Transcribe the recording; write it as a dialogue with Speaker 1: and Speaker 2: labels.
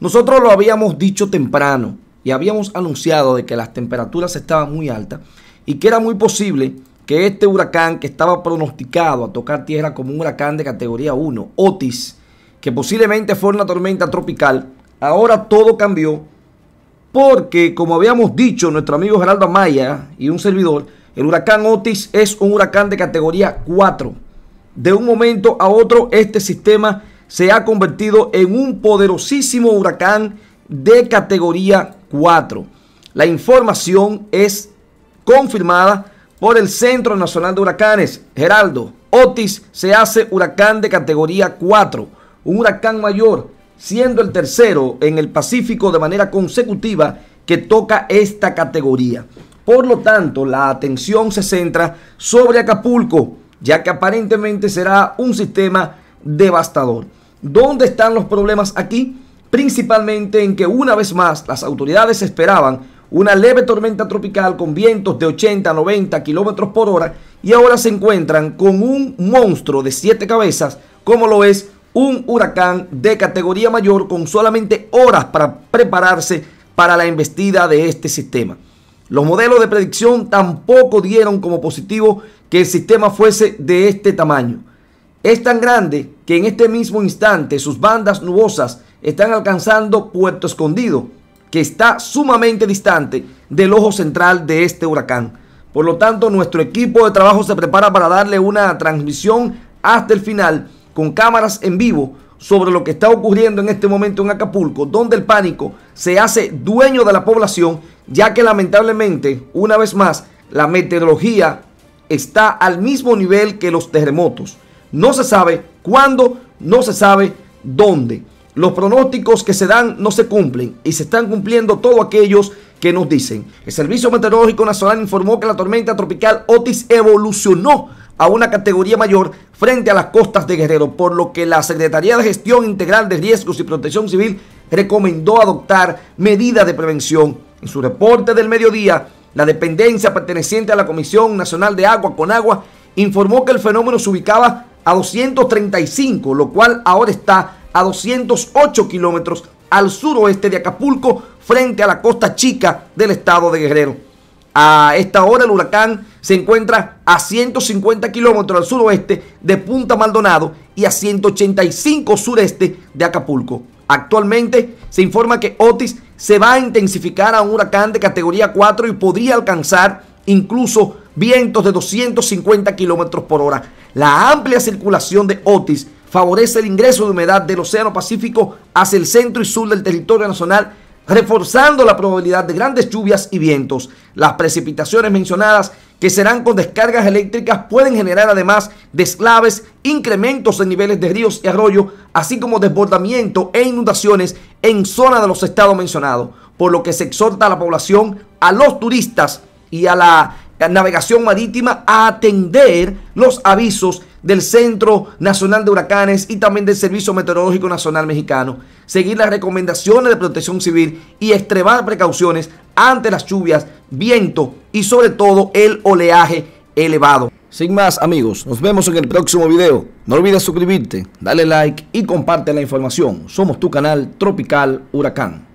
Speaker 1: Nosotros lo habíamos dicho temprano y habíamos anunciado de que las temperaturas estaban muy altas y que era muy posible que este huracán que estaba pronosticado a tocar tierra como un huracán de categoría 1, Otis, que posiblemente fue una tormenta tropical, ahora todo cambió porque, como habíamos dicho nuestro amigo Geraldo Amaya y un servidor, el huracán Otis es un huracán de categoría 4. De un momento a otro, este sistema se ha convertido en un poderosísimo huracán de categoría 4. La información es confirmada por el Centro Nacional de Huracanes. Geraldo, Otis se hace huracán de categoría 4, un huracán mayor, siendo el tercero en el Pacífico de manera consecutiva que toca esta categoría. Por lo tanto, la atención se centra sobre Acapulco, ya que aparentemente será un sistema devastador. ¿Dónde están los problemas aquí? Principalmente en que una vez más las autoridades esperaban una leve tormenta tropical con vientos de 80 a 90 kilómetros por hora y ahora se encuentran con un monstruo de siete cabezas como lo es un huracán de categoría mayor con solamente horas para prepararse para la embestida de este sistema. Los modelos de predicción tampoco dieron como positivo que el sistema fuese de este tamaño es tan grande que en este mismo instante sus bandas nubosas están alcanzando Puerto Escondido, que está sumamente distante del ojo central de este huracán. Por lo tanto, nuestro equipo de trabajo se prepara para darle una transmisión hasta el final con cámaras en vivo sobre lo que está ocurriendo en este momento en Acapulco, donde el pánico se hace dueño de la población, ya que lamentablemente, una vez más, la meteorología está al mismo nivel que los terremotos. No se sabe cuándo, no se sabe dónde. Los pronósticos que se dan no se cumplen y se están cumpliendo todos aquellos que nos dicen. El Servicio Meteorológico Nacional informó que la tormenta tropical Otis evolucionó a una categoría mayor frente a las costas de Guerrero, por lo que la Secretaría de Gestión Integral de Riesgos y Protección Civil recomendó adoptar medidas de prevención. En su reporte del mediodía, la dependencia perteneciente a la Comisión Nacional de Agua con Agua informó que el fenómeno se ubicaba a 235, lo cual ahora está a 208 kilómetros al suroeste de Acapulco, frente a la costa chica del estado de Guerrero. A esta hora el huracán se encuentra a 150 kilómetros al suroeste de Punta Maldonado y a 185 sureste de Acapulco. Actualmente se informa que Otis se va a intensificar a un huracán de categoría 4 y podría alcanzar incluso vientos de 250 kilómetros por hora. La amplia circulación de Otis favorece el ingreso de humedad del Océano Pacífico hacia el centro y sur del territorio nacional, reforzando la probabilidad de grandes lluvias y vientos. Las precipitaciones mencionadas que serán con descargas eléctricas pueden generar además deslaves, incrementos en niveles de ríos y arroyos, así como desbordamiento e inundaciones en zona de los estados mencionados, por lo que se exhorta a la población, a los turistas y a la Navegación Marítima a atender los avisos del Centro Nacional de Huracanes y también del Servicio Meteorológico Nacional Mexicano, seguir las recomendaciones de protección civil y extremar precauciones ante las lluvias, viento y sobre todo el oleaje elevado. Sin más amigos, nos vemos en el próximo video. No olvides suscribirte, darle like y comparte la información. Somos tu canal Tropical Huracán.